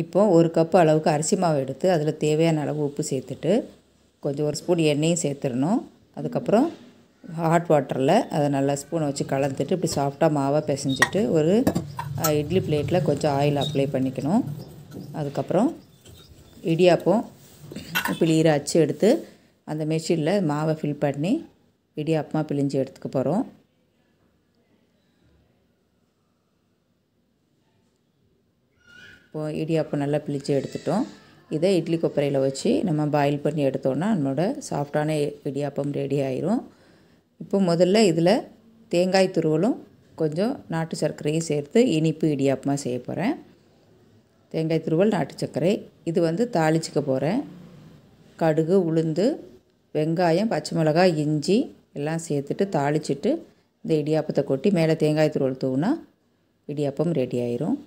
இப்போது ஒரு கப்பு அளவுக்கு அரிசி மாவு எடுத்து அதில் தேவையான அளவு உப்பு சேர்த்துட்டு கொஞ்சம் ஒரு ஸ்பூன் எண்ணெயும் சேர்த்துடணும் அதுக்கப்புறம் ஹாட் வாட்டரில் அதை நல்லா ஸ்பூனை வச்சு கலந்துட்டு இப்படி சாஃப்டாக மாவை பிசைஞ்சிட்டு ஒரு இட்லி பிளேட்டில் கொஞ்சம் ஆயில் அப்ளை பண்ணிக்கணும் அதுக்கப்புறம் இடியாப்பம் பிளீரை அச்சு எடுத்து அந்த மெஷினில் மாவை ஃபில் பண்ணி இடியாப்பமாக பிழிஞ்சு எடுத்துக்க போகிறோம் இப்போது இடியாப்பம் நல்லா பிழிச்சி எடுத்துட்டோம் இதை இட்லி கொப்பரையில் வச்சு நம்ம பாயில் பண்ணி எடுத்தோன்னா நம்மளோட சாஃப்டான இடியாப்பம் ரெடி ஆயிரும் இப்போ முதல்ல இதில் தேங்காய் துருவலும் கொஞ்சம் நாட்டு சர்க்கரையும் சேர்த்து இனிப்பு இடியாப்பமாக செய்ய போகிறேன் தேங்காய் துருவல் நாட்டு சர்க்கரை இது வந்து தாளிச்சிக்க போகிறேன் கடுகு உளுந்து வெங்காயம் பச்சை மிளகாய் இஞ்சி எல்லாம் சேர்த்துட்டு தாளிச்சிட்டு இந்த இடியாப்பத்தை கொட்டி மேலே தேங்காய் துருவல் தூவினா இடியாப்பம் ரெடி ஆயிரும்